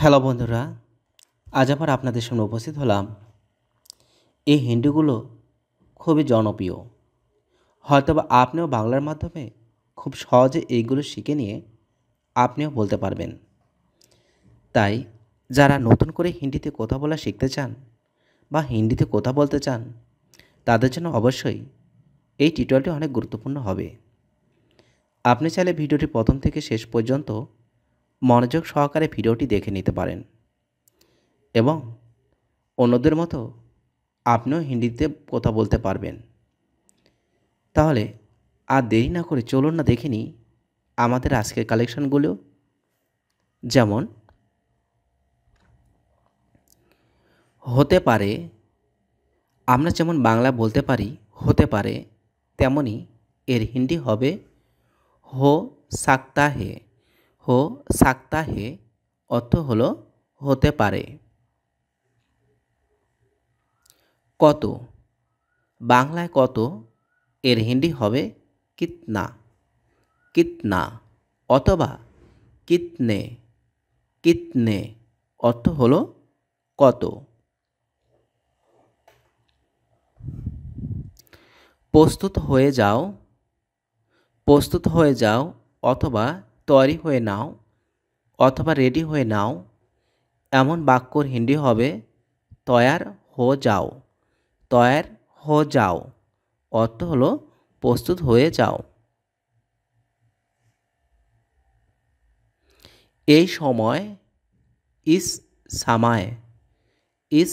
hello বন্ধুরা আজ আবার আপনাদের সামনে উপস্থিত হলাম এই হিন্দিগুলো খুবই জনপ্রিয় হয়তোবা আপনিও বাংলার মাধ্যমে খুব সহজে এইগুলো শিখে নিয়ে আপনিও বলতে পারবেন তাই যারা নতুন করে হিন্দিতে কথা বলা শিখতে চান বা হিন্দিতে কথা বলতে চান তাদের জন্য অবশ্যই এই টিউটোরিয়ালটি অনেক গুরুত্বপূর্ণ হবে আপনি চাইলে ভিডিওটি প্রথম থেকে শেষ পর্যন্ত মনোযোগ সহকারে ভিডিওটি দেখে নিতে পারেন এবং অন্যদের মতো আপনিও হিন্দিতে কথা বলতে পারবেন তাহলে আর দেরি না করে চলুন না দেখে নিই আমাদের আজকের কালেকশানগুলো যেমন হতে পারে আমরা যেমন বাংলা বলতে পারি হতে পারে তেমনই এর হিন্দি হবে হো সাক্তাহে হে হো সাক্তা হে অর্থ হলো হতে পারে কত বাংলায় কত এর হিন্দি হবে কিতনা কিতনা অথবা কিতনে কিতনে অর্থ হলো কত প্রস্তুত হয়ে যাও প্রস্তুত হয়ে যাও অথবা তৈরি হয়ে নাও অথবা রেডি হয়ে নাও এমন বাক্যর হিন্দি হবে তয়ার হো যাও তয়ার হো যাও অর্থ হলো প্রস্তুত হয়ে যাও এই সময় ইস সামায় ইস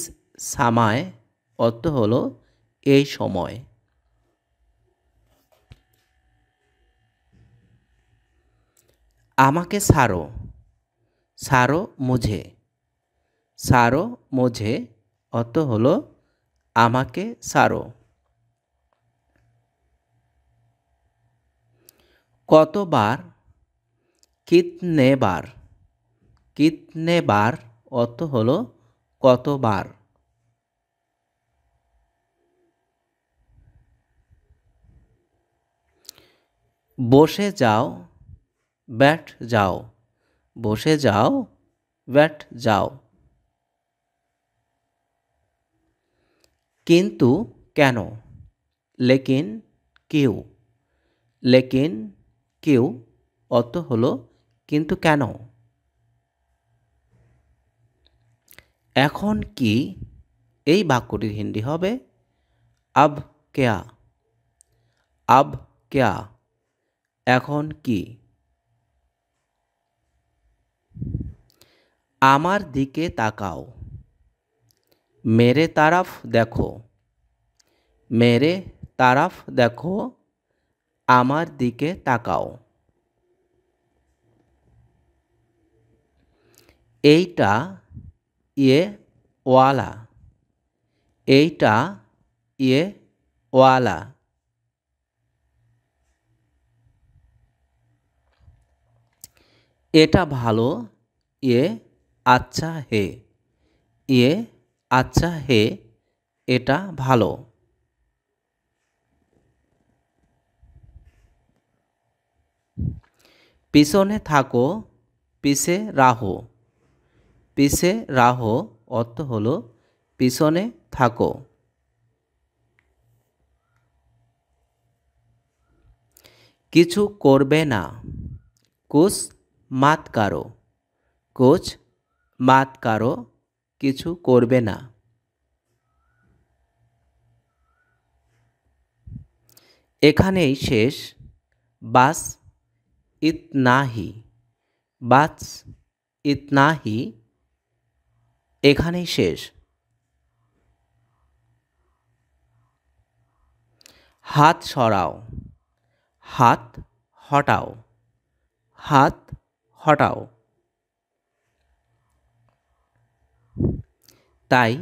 সামায় অর্থ হলো এই সময় আমাকে সারো সারো মুঝে সারো মুঝে অত হলো আমাকে সারো কতবার কিতনে বার কিতনে বার অত হলো কতবার বসে যাও ব্যাট যাও বসে যাও ব্যাট যাও কিন্তু কেন লেকিন কেউ লেকিন কেউ অত হলো কিন্তু কেন এখন কি এই বাক্যটির হিন্দি হবে আব কেয়া আব কেয়া এখন কি আমার দিকে তাকাও মেরে তারাফ দেখো মেরে তারাফ দেখো আমার দিকে তাকাও এইটা ইয়ে ওয়ালা এইটা ইয়ে ওয়ালা এটা ভালো ইয়ে আচ্ছা হে ইয়ে আচ্ছা হে এটা ভালো পিছনে থাকো পিছে রাহো পিছে রাহো অর্থ হলো পিছনে থাকো কিছু করবে না কুছ মাত কারো কোচ মাত কারো কিছু করবে না এখানেই শেষ বাস ইতনাহি বাস ইতনাহি এখানেই শেষ হাত সরাও হাত হটাও হাত হটাও তাই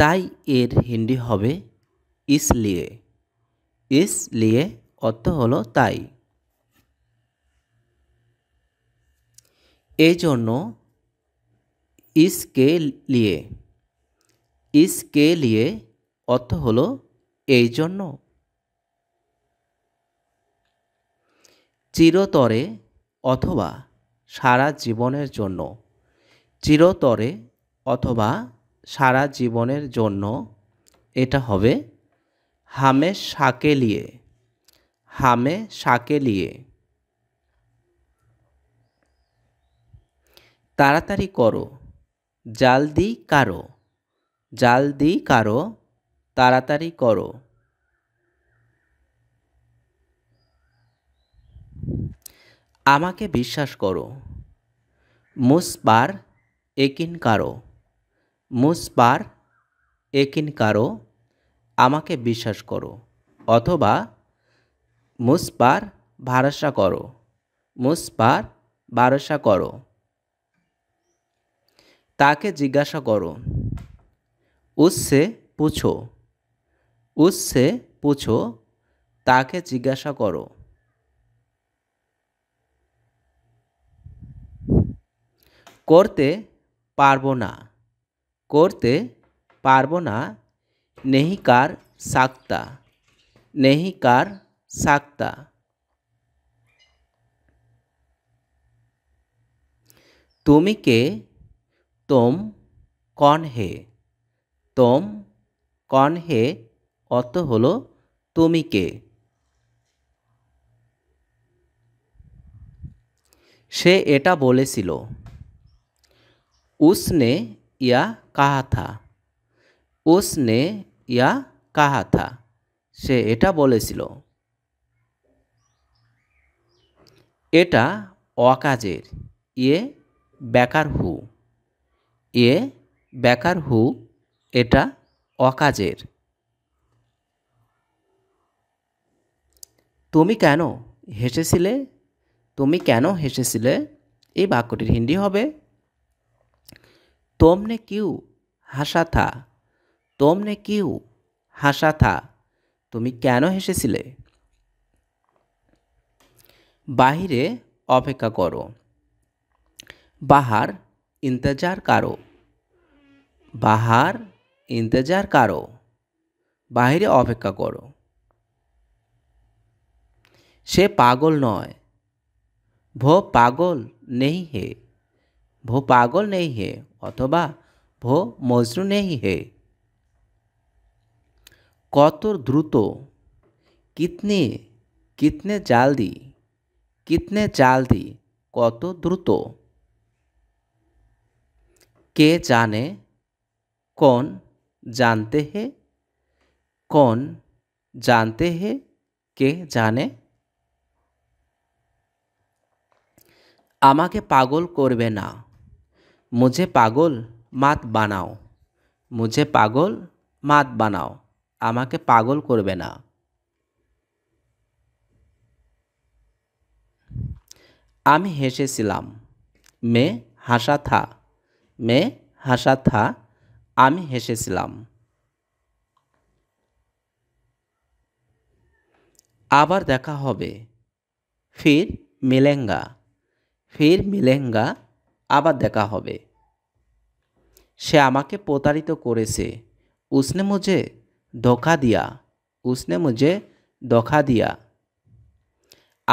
তাই এর হিন্দি হবে ইসলিয়ে ইসলিয়ে অর্থ হলো তাই এই জন্য ইসকে লিয়ে ইসকে লিয়ে অর্থ হলো এই জন্য চিরতরে অথবা সারা জীবনের জন্য চিরতরে অথবা সারা জীবনের জন্য এটা হবে হামে শাকে লিয়ে হামে শাকে লিয়ে তাড়াতাড়ি করো জালদি কারো জালদি কারো তাড়াতাড়ি করো আমাকে বিশ্বাস করো মুসবার একিন কারো মুসপার একিন কারো আমাকে বিশ্বাস করো অথবা মুসপার ভারসা করো মুসপার ভারসা করো তাকে জিজ্ঞাসা করো উৎসে পুছো উৎসে পুছো তাকে জিজ্ঞাসা করো করতে পারবো না করতে পারবো না নেহিকার সাক্তা নেহিকার সাক্তা তুমি কে তোম কন হে তোম কন হে অত হলো তুমি কে সে এটা বলেছিল উসনে या কাহা থা ওসনে ইয়া কাহা থা সে এটা বলেছিল এটা অকাজের ইয়ে বেকার হু ইয়ে বেকার হু এটা অকাজের তুমি কেন হেসেছিলে তুমি কেন হেসেছিলে এই বাক্যটির হিন্দি হবে তোমনে কিউ হাসা থা তোমনে কিউ হাসা থা তুমি কেন হেসেছিলে বাহিরে অপেক্ষা করো বাহার ইন্তজার কারো বাহার ইন্তজার কারো বাহিরে অপেক্ষা করো সে পাগল নয় ভো পাগল নেই হে ভো পাগল নেই হে অথবা ভো মজরু নেই হে কত দ্রুত কিতনে কিতনে জালদি কিতনে জালদি কত দ্রুত কে জানে কোন জানতে হে কোন জানতে হে কে জানে আমাকে পাগল করবে না মুঝে পাগল মাত বানাও মুঝে পাগল মাত বানাও আমাকে পাগল করবে না আমি হেসেছিলাম মে হাসা থা মে হাসা থা আমি হেসেছিলাম আবার দেখা হবে ফির মিলেঙ্গা ফির মিলেঙ্গা আবার দেখা হবে সে আমাকে প্রতারিত করেছে উষ্ণে মুঝে ধোকা দিয়া উষ্ণে মুঝে ধোকা দিয়া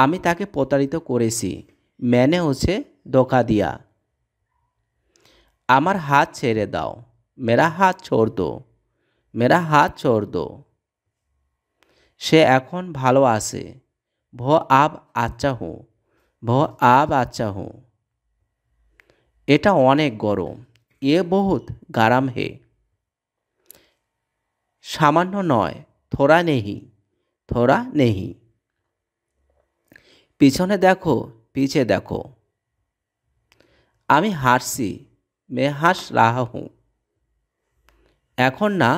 আমি তাকে প্রতারিত করেছি ম্যানে হচ্ছে ধোকা দিয়া আমার হাত ছেড়ে দাও মেরা হাত ছোড় দো মেরা হাত ছোড় দো সে এখন ভালো আছে ভ আব আচ্ছা হুঁ ভ আব আচ্ছা হুঁ এটা অনেক গরম এ বহুত গারাম হে সামান্য নয় থোড়া নেহি থোড়া নেহি পিছনে দেখো পিছে দেখো আমি হাসছি মে হাস রাহা হুঁ এখন না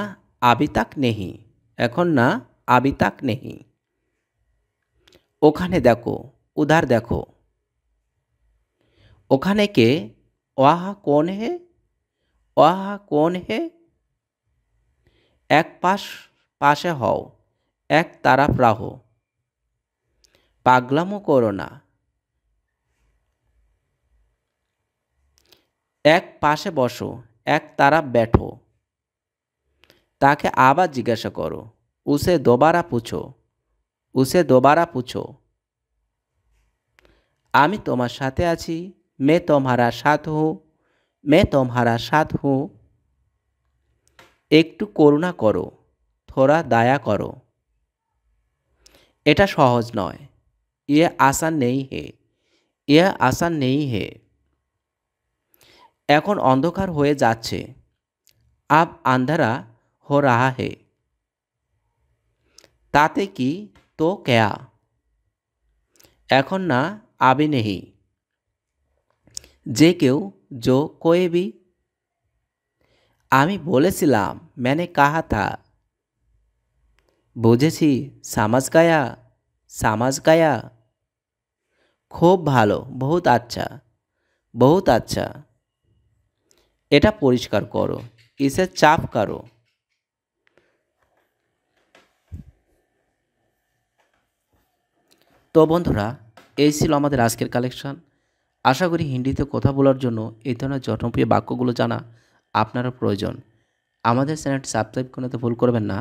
আবি তাক নেহি এখন না আবি তাক নেহি ওখানে দেখো উধার দেখো ওখানে কে वह কোন হে वह কোন হে এক পাশ পাশে হও এক তারাপ রাহো পাগলামো করো না এক পাশে বসো এক তারাপ ব্যাঠো তাকে আবার জিজ্ঞাসা করো উসে দোবারা পুছো উসে দোবারা পুছো আমি তোমার সাথে আছি মে तुम्हारा সাথ हूँ মে तुम्हारा साथ हूँ একটু করুণা করো থোড়া দায়া করো এটা সহজ নয় ইয়ে আসান নেই হে ইয়ে আসান নেই হে এখন অন্ধকার হয়ে যাচ্ছে আব আন্ধারা হো রাহা হে তাতে কি তো কেয়া এখন না আবি নেহি যে কেউ জো কোয়েবি আমি বলেছিলাম ম্যানে কাহা থা বুঝেছি সামাজ গায়া সামাজ গায়া খুব ভালো বহুত আচ্ছা বহুত আচ্ছা এটা পরিষ্কার করো ইসে চাপ করো তো বন্ধুরা এই ছিল আমাদের আজকের কালেকশন আশা করি হিন্দিতে কথা বলার জন্য এই ধরনের জনপ্রিয় বাক্যগুলো জানা আপনারও প্রয়োজন আমাদের চ্যানেলটি সাবস্ক্রাইব করতে ভুল করবেন না